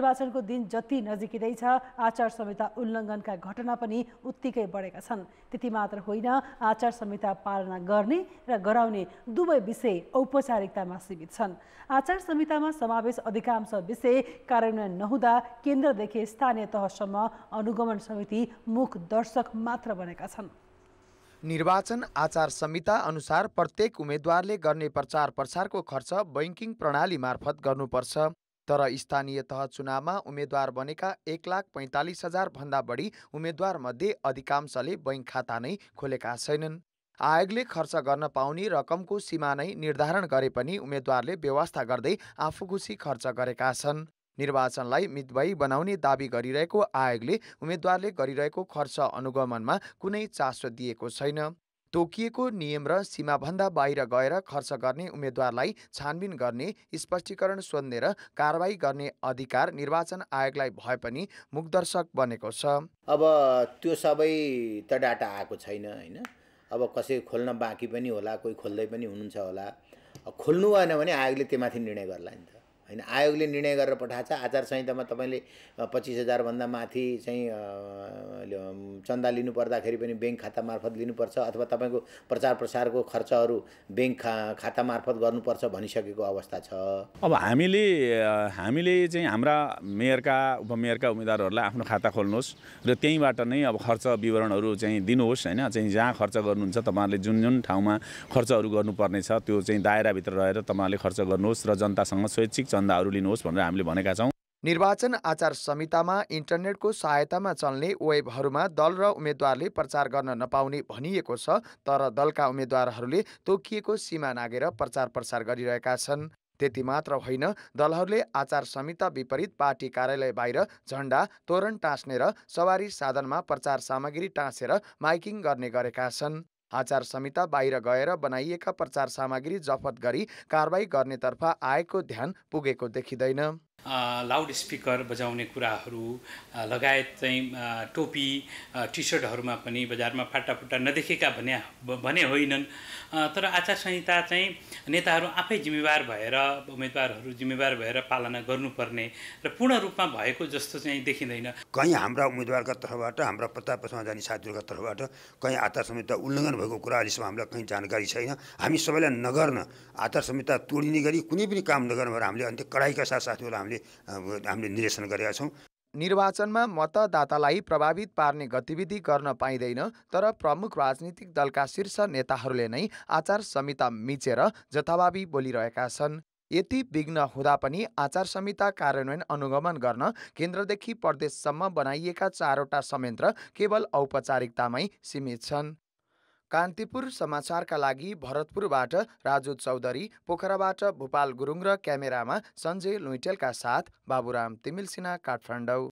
निर्वाचनको दिन जति नजिकिँदैछ आचार संहिता उल्लङ्घनका घटना पनि उत्तिकै बढेका छन् त्यति मात्र होइन आचार संहिता पालना गर्ने र गराउने दुवै विषय औपचारिकतामा सीमित छन् आचार संहितामा समावेश अधिकांश विषय कार्यान्वयन नहुँदा केन्द्रदेखि स्थानीय तहसम्म अनुगमन समिति मुख दर्शक मात्र बनेका छन् निर्वाचन आचार संहिता अनुसार प्रत्येक उम्मेद्वारले गर्ने प्रचार प्रसारको खर्च बैङ्किङ प्रणाली मार्फत गर्नुपर्छ तर स्थानीय तह चुनावमा उम्मेद्वार बनेका एक लाख पैँतालिस हजारभन्दा बढी उम्मेद्वारमध्ये अधिकांशले बैङ्क खाता नै खोलेका छैनन् आयोगले खर्च गर्न पाउने रकमको सीमा नै निर्धारण गरे पनि उम्मेद्वारले व्यवस्था गर्दै आफूखुसी खर्च गरेका छन् निर्वाचनलाई मितवयी बनाउने दावी गरिरहेको आयोगले उम्मेद्वारले गरिरहेको खर्च अनुगमनमा कुनै चासो दिएको छैन तोकिएको नियम र सीमाभन्दा बाहिर गएर खर्च गर्ने उम्मेद्वारलाई छानबिन गर्ने स्पष्टीकरण सोध्ने र कारवाही गर्ने अधिकार निर्वाचन आयोगलाई भए पनि मुखदर्शक बनेको छ अब त्यो सबै त डाटा आएको छैन होइन अब कसै खोल्न बाँकी पनि होला कोही खोल्दै पनि हुनुहुन्छ होला खोल्नु भएन भने आयोगले त्यो माथि निर्णय गर्ला नि त होइन आयोगले निर्णय गरेर पठाएको छ आचार संहितामा तपाईँले पच्चिस हजारभन्दा माथि चाहिँ चन्दा लिनु पर्दाखेरि पनि ब्याङ्क खाता मार्फत लिनुपर्छ अथवा तपाईँको प्रचार प्रसारको खर्चहरू ब्याङ्क खा खाता मार्फत गर्नुपर्छ भनिसकेको अवस्था छ अब हामीले हामीले चाहिँ हाम्रा मेयरका उपमेयरका उम्मेदवारहरूलाई आफ्नो खाता खोल्नुहोस् र त्यहीँबाट नै अब खर्च विवरणहरू चाहिँ दिनुहोस् होइन चाहिँ जहाँ खर्च गर्नुहुन्छ तपाईँहरूले जुन जुन ठाउँमा खर्चहरू गर्नुपर्नेछ त्यो चाहिँ दायराभित्र रहेर तपाईँहरूले खर्च गर्नुहोस् र जनतासँग स्वैच्छिक प्रतिबन्धहरू लिनुहोस् भनेर हामीले भनेका छौँ निर्वाचन आचार संहितामा इन्टरनेटको सहायतामा चल्ने वेबहरूमा दल र उम्मेद्वारले प्रचार गर्न नपाउने भनिएको छ तर दलका उम्मेद्वारहरूले तोकिएको सीमा नागेर प्रचार प्रसार गरिरहेका छन् त्यति मात्र होइन दलहरूले आचार संहिता विपरीत पार्टी कार्यालय बाहिर झण्डा तोरण टाँस्ने र सवारी साधनमा प्रचार सामग्री टाँसेर माइकिङ गर्ने गरेका छन् आचार संहिता बाहिर गएर बनाइएका प्रचार सामग्री जफत गरी कारवाही गर्नेतर्फ आएको ध्यान पुगेको देखिँदैन लाउड स्पिकर बजाउने कुराहरू लगायत चाहिँ टोपी टी सर्टहरूमा पनि बजारमा फाटाफुट्टा नदेखेका भने भने होइनन् तर आचार संहिता चाहिँ नेताहरू आफै जिम्मेवार भएर उम्मेदवारहरू जिम्मेवार भएर पालना गर्नुपर्ने र पूर्ण रूपमा भएको जस्तो चाहिँ देखिँदैन कहीँ हाम्रा उम्मेदवारका तर्फबाट हाम्रा प्रताप जाने साथीहरूका तर्फबाट कहीँ आचार संहिता उल्लङ्घन भएको कुरा अहिलेसम्म हामीलाई कहीँ जानकारी छैन हामी सबैलाई नगर्न आचार संहिता तोडिने गरी कुनै पनि काम नगर्नु भनेर हामीले अन्त्य कडाइका साथ साथीहरूलाई हामीले हामीले हामीले निर्देशन गरेका छौँ निर्वाचनमा मतदातालाई प्रभावित पार्ने गतिविधि गर्न पाइँदैन तर प्रमुख राजनीतिक दलका शीर्ष नेताहरूले नै आचार संहिता मिचेर जथाभावी बोलिरहेका छन् यति विघ्न हुँदा पनि आचार संहिता कार्यान्वयन अनुगमन गर्न केन्द्रदेखि प्रदेशसम्म बनाइएका चारवटा संयन्त्र केवल औपचारिकतामै सीमित छन् कान्तिपुर समाचारका लागि भरतपुरबाट राजु चौधरी पोखराबाट भूपाल गुरुङ र क्यामेरामा सञ्जय लुइटेलका साथ बाबुराम तिमिलसिना काठमाडौँ